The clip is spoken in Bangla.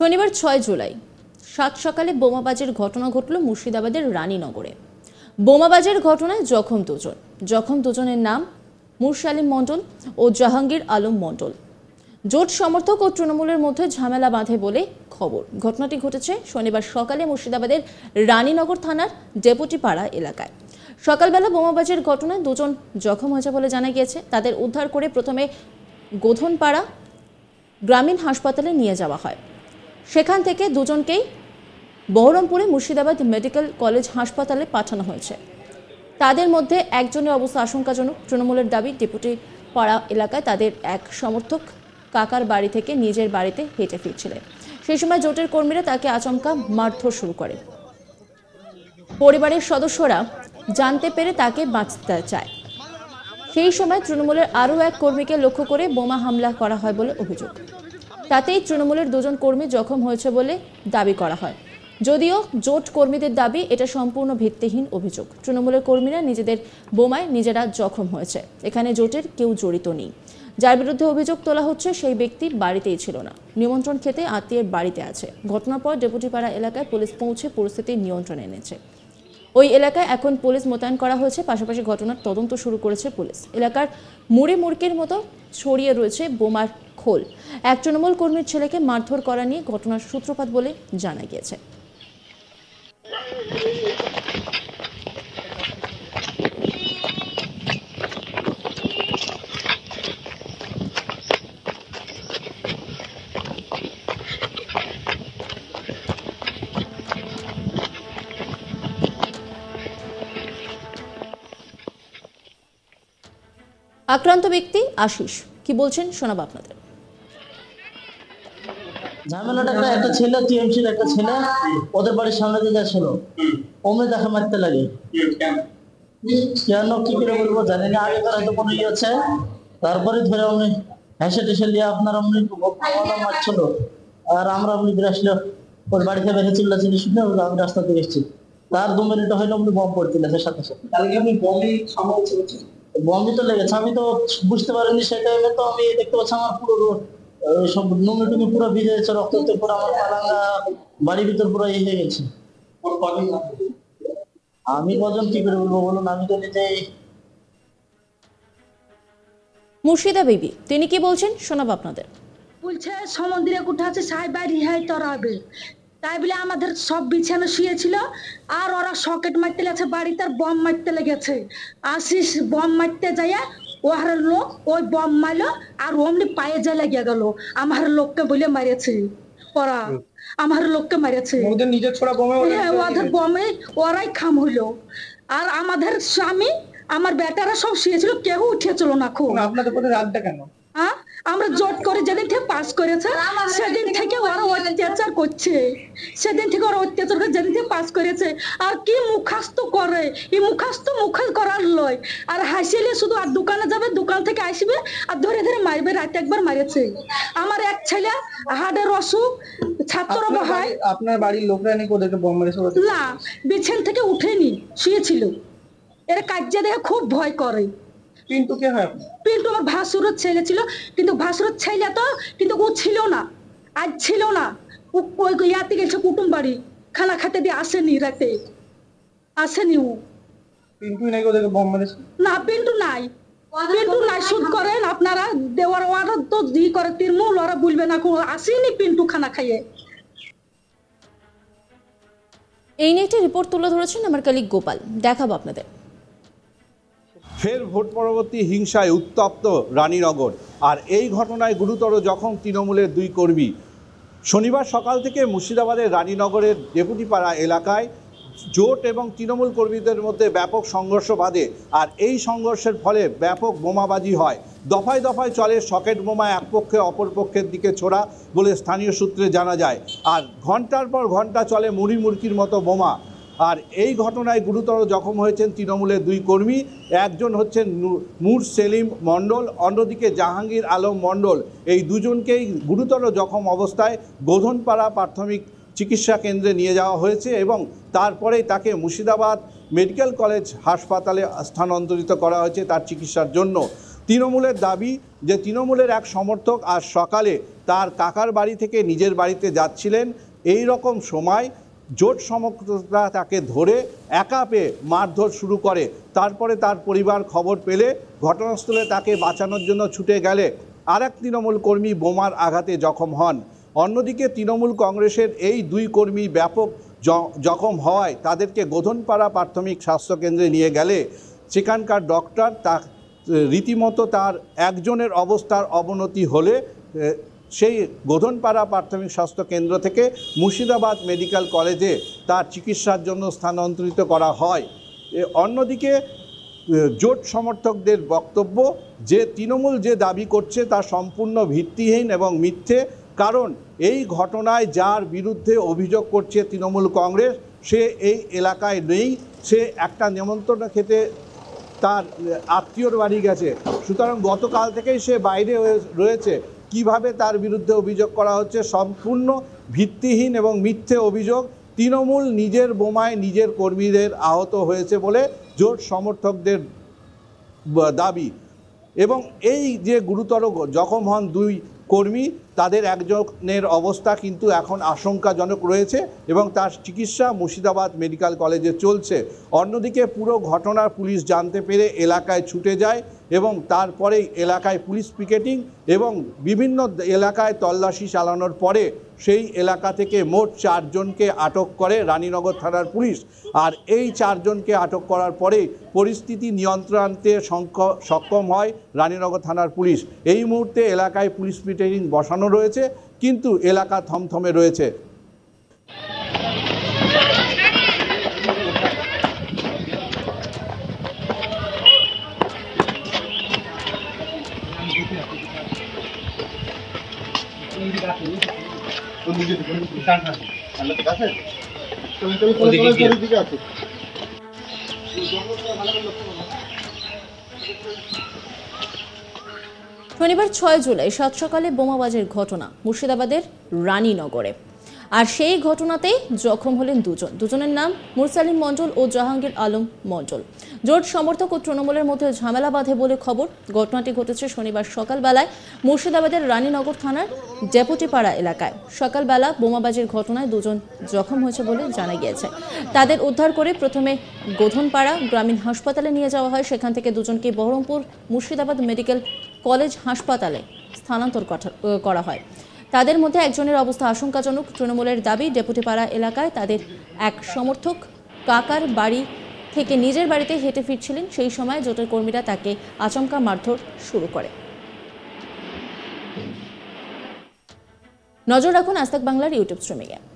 শনিবার ছয় জুলাই সাত সকালে বোমাবাজের ঘটনা ঘটল মুর্শিদাবাদের রানীনগরে বোমাবাজের ঘটনায় জখম দুজন জখম দুজনের নাম আলিম মণ্ডল ও জাহাঙ্গীর আলম মণ্ডল জোট সমর্থক ও তৃণমূলের মধ্যে ঝামেলা বাঁধে বলে খবর ঘটনাটি ঘটেছে শনিবার সকালে মুর্শিদাবাদের রানীনগর থানার ডেপুটিপাড়া এলাকায় সকালবেলা বোমাবাজির ঘটনায় দুজন জখম হয়েছে বলে জানা গিয়েছে তাদের উদ্ধার করে প্রথমে গোধনপাড়া গ্রামীণ হাসপাতালে নিয়ে যাওয়া হয় সেখান থেকে দুজনকেই বহরমপুরে মুর্শিদাবাদ মেডিকেল কলেজ হাসপাতালে পাঠানো হয়েছে তাদের মধ্যে একজনের অবস্থা আশঙ্কাজনক তৃণমূলের দাবি ডেপুটি পাড়া এলাকায় তাদের এক সমর্থক কাকার বাড়ি থেকে নিজের বাড়িতে হেঁটে ফিরছিলেন সেই সময় জোটের কর্মীরা তাকে আচমকা মারধর শুরু করে পরিবারের সদস্যরা জানতে পেরে তাকে বাঁচতে চায় সেই সময় তৃণমূলের আরও এক কর্মীকে লক্ষ্য করে বোমা হামলা করা হয় বলে অভিযোগ তাতেই তৃণমূলের দুজন কর্মী জখম হয়েছে বলে দাবি করা হয় যদিও জোট কর্মীদের দাবি এটা সম্পূর্ণ ভিত্তিহীন অভিযোগ তৃণমূলের কর্মীরা নিজেদের বোমায় নিজেরা জখম হয়েছে এখানে জোটের কেউ জড়িত নেই যার বিরুদ্ধে অভিযোগ তোলা হচ্ছে সেই ব্যক্তি বাড়িতেই ছিল না নিমন্ত্রণ খেতে আত্মীয়ের বাড়িতে আছে ঘটনার পর ডেপুটিপাড়া এলাকায় পুলিশ পৌঁছে পরিস্থিতি নিয়ন্ত্রণে এনেছে ওই এলাকায় এখন পুলিশ মোতায়েন করা হয়েছে পাশাপাশি ঘটনার তদন্ত শুরু করেছে পুলিশ এলাকার মুড়ে মুড়কের মতো ছড়িয়ে রয়েছে বোমার খোল এক তৃণমূল কর্মীর ছেলেকে মারধর করা নিয়ে ঘটনার সূত্রপাত বলে জানা গিয়েছে আক্রান্ত ব্যক্তি আশিস কি বলছেন শোনাব আপনাদের ঝামেলাটা একটা ছেলে টিএমসির একটা ছেলে ওদের বাড়ির সামনে দিয়ে যাচ্ছিল ওমে দেখা মারতে লাগে কেন কি করে বলবো জানি না আগে তার হয়তো কোনো ইয়ে আছে তারপরে ধরে অমনি হেসে টেসে নিয়ে আপনার অমনি মারছিল আর আমরা অমনি আসলে ওর বাড়িতে বেঁধে চিল্লা চিল্লি শুনে আমি রাস্তা দিয়ে এসেছি তার দু মিনিট হয়নি অমনি বম পড়তে লাগে সাথে সাথে তাহলে বমি বমি তো লেগেছে আমি তো বুঝতে পারিনি সেটা তো আমি দেখতে পাচ্ছি আমার পুরো রোড ইয়ে মুর্শিদা বিবি তিনি কি বলছেন শোনাবো আপনাদের বলছে সমুদ্রে উঠাচ্ছে সাইবার রিহাই তরাবে তাই বলে আমাদের সব বিছানা শুয়েছিল আর ওরা সকেট মারতে লেগেছে বাড়িতে বম মারতে লেগেছে আসিস বম মারতে যাইয়া ওহার লোক ওই বম মারলো আর অমনি পায়ে যা গিয়ে গেল আমার লোককে বলে মারিয়েছে ওরা আমার লোককে মারিয়েছে ওদের হ্যাঁ, বমে ওরাই খাম হইলো আর আমাদের স্বামী আমার বেটারা সব শুয়েছিল কেউ উঠেছিল না খুব আপনাদের উপরে রাগটা কেন আমরা জট করে যেদিন থেকে পাস করেছে সেদিন থেকে ওরা করছে সেদিন থেকে ওরা অত্যাচার করে যেদিন থেকে পাস করেছে আর কি মুখাস্ত করে এই মুখাস্ত মুখাস করার লয় আর হাসিলে শুধু আর দোকানে যাবে দোকান থেকে আসবে আর ধরে ধরে মারবে রাতে একবার মারেছে আমার এক ছেলে হাড়ের অসুখ ছাত্র হয় আপনার বাড়ির লোকরা নাকি ওদেরকে বোম মেরেছে না বিছেন থেকে উঠেনি শুয়েছিল এরা কাজে দেখে খুব ভয় করে পিন্টু কে হয় পিন্টু আমার ভাসুরের ছেলে ছিল কিন্তু ভাসুরের ছেলে তো কিন্তু ও ছিল না আজ ছিল না ইয়াতে গেছে খানা দিয়ে আসেনি রাতে আসেনি ও না পিন্টু নাই পিন্টু নাই করেন আপনারা দেওয়ার তো দি করে ওরা বলবে না আসেনি পিন্টু খানা খাইয়ে এই নিয়ে একটি রিপোর্ট তুলে ধরেছেন আমার কালিক গোপাল দেখাবো আপনাদের ফের ভোট পরবর্তী হিংসায় উত্তপ্ত রানীনগর আর এই ঘটনায় গুরুতর জখম তৃণমূলের দুই কর্মী শনিবার সকাল থেকে মুর্শিদাবাদের রানীনগরের ডেপুটিপাড়া এলাকায় জোট এবং তৃণমূল কর্মীদের মধ্যে ব্যাপক সংঘর্ষ বাঁধে আর এই সংঘর্ষের ফলে ব্যাপক বোমাবাজি হয় দফায় দফায় চলে সকেট বোমা এক পক্ষে অপর পক্ষের দিকে ছোড়া বলে স্থানীয় সূত্রে জানা যায় আর ঘন্টার পর ঘন্টা চলে মুড়ি মুরকির মতো বোমা আর এই ঘটনায় গুরুতর জখম হয়েছেন তৃণমূলের দুই কর্মী একজন হচ্ছেন মুর সেলিম মণ্ডল অন্যদিকে জাহাঙ্গীর আলম মণ্ডল এই দুজনকেই গুরুতর জখম অবস্থায় গোধনপাড়া প্রাথমিক চিকিৎসা কেন্দ্রে নিয়ে যাওয়া হয়েছে এবং তারপরেই তাকে মুর্শিদাবাদ মেডিকেল কলেজ হাসপাতালে স্থানান্তরিত করা হয়েছে তার চিকিৎসার জন্য তৃণমূলের দাবি যে তৃণমূলের এক সমর্থক আজ সকালে তার কাকার বাড়ি থেকে নিজের বাড়িতে যাচ্ছিলেন এই রকম সময় জোট সমর্থকরা তাকে ধরে একা পেয়ে মারধর শুরু করে তারপরে তার পরিবার খবর পেলে ঘটনাস্থলে তাকে বাঁচানোর জন্য ছুটে গেলে আর এক তৃণমূল কর্মী বোমার আঘাতে জখম হন অন্যদিকে তৃণমূল কংগ্রেসের এই দুই কর্মী ব্যাপক জখম হওয়ায় তাদেরকে গোধনপাড়া প্রাথমিক স্বাস্থ্যকেন্দ্রে নিয়ে গেলে সেখানকার ডক্টর তা রীতিমতো তার একজনের অবস্থার অবনতি হলে সেই গোধনপাড়া প্রাথমিক স্বাস্থ্য কেন্দ্র থেকে মুর্শিদাবাদ মেডিকেল কলেজে তার চিকিৎসার জন্য স্থানান্তরিত করা হয় অন্যদিকে জোট সমর্থকদের বক্তব্য যে তৃণমূল যে দাবি করছে তা সম্পূর্ণ ভিত্তিহীন এবং মিথ্যে কারণ এই ঘটনায় যার বিরুদ্ধে অভিযোগ করছে তৃণমূল কংগ্রেস সে এই এলাকায় নেই সে একটা নেমন্তন্ন খেতে তার আত্মীয়র বাড়ি গেছে সুতরাং গতকাল থেকেই সে বাইরে রয়েছে কিভাবে তার বিরুদ্ধে অভিযোগ করা হচ্ছে সম্পূর্ণ ভিত্তিহীন এবং মিথ্যে অভিযোগ তৃণমূল নিজের বোমায় নিজের কর্মীদের আহত হয়েছে বলে জোট সমর্থকদের দাবি এবং এই যে গুরুতর জখম হন দুই কর্মী তাদের একজনের অবস্থা কিন্তু এখন আশঙ্কাজনক রয়েছে এবং তার চিকিৎসা মুর্শিদাবাদ মেডিকেল কলেজে চলছে অন্যদিকে পুরো ঘটনার পুলিশ জানতে পেরে এলাকায় ছুটে যায় এবং তারপরেই এলাকায় পুলিশ পিকেটিং এবং বিভিন্ন এলাকায় তল্লাশি চালানোর পরে সেই এলাকা থেকে মোট চারজনকে আটক করে রানীনগর থানার পুলিশ আর এই চারজনকে আটক করার পরে পরিস্থিতি নিয়ন্ত্রণতে সক্ষম হয় রানীনগর থানার পুলিশ এই মুহূর্তে এলাকায় পুলিশ পিটেরিং বসানো রয়েছে কিন্তু এলাকা থমথমে রয়েছে শনিবার ছয় জুলাই সাত সকালে বোমাবাজের ঘটনা মুর্শিদাবাদের রানীনগরে আর সেই ঘটনাতেই জখম হলেন দুজন দুজনের নাম মুরসালিম মণ্ডল ও জাহাঙ্গীর আলম মণ্ডল জোট সমর্থক ও তৃণমূলের মধ্যে ঝামেলা বাঁধে বলে খবর ঘটনাটি ঘটেছে শনিবার সকালবেলায় মুর্শিদাবাদের রানীনগর থানার ডেপুটিপাড়া এলাকায় সকালবেলা বোমাবাজির ঘটনায় দুজন জখম হয়েছে বলে জানা গিয়েছে তাদের উদ্ধার করে প্রথমে গোধনপাড়া গ্রামীণ হাসপাতালে নিয়ে যাওয়া হয় সেখান থেকে দুজনকে বহরমপুর মুর্শিদাবাদ মেডিকেল কলেজ হাসপাতালে স্থানান্তর করা হয় তাদের মধ্যে একজনের অবস্থা আশঙ্কাজনক তৃণমূলের দাবি ডেপুটিপাড়া এলাকায় তাদের এক সমর্থক কাকার বাড়ি থেকে নিজের বাড়িতে হেঁটে ফিরছিলেন সেই সময় জোটের কর্মীরা তাকে আচমকা মারধর শুরু করে নজর রাখুন আস্তাক বাংলার ইউটিউব শ্রমিকা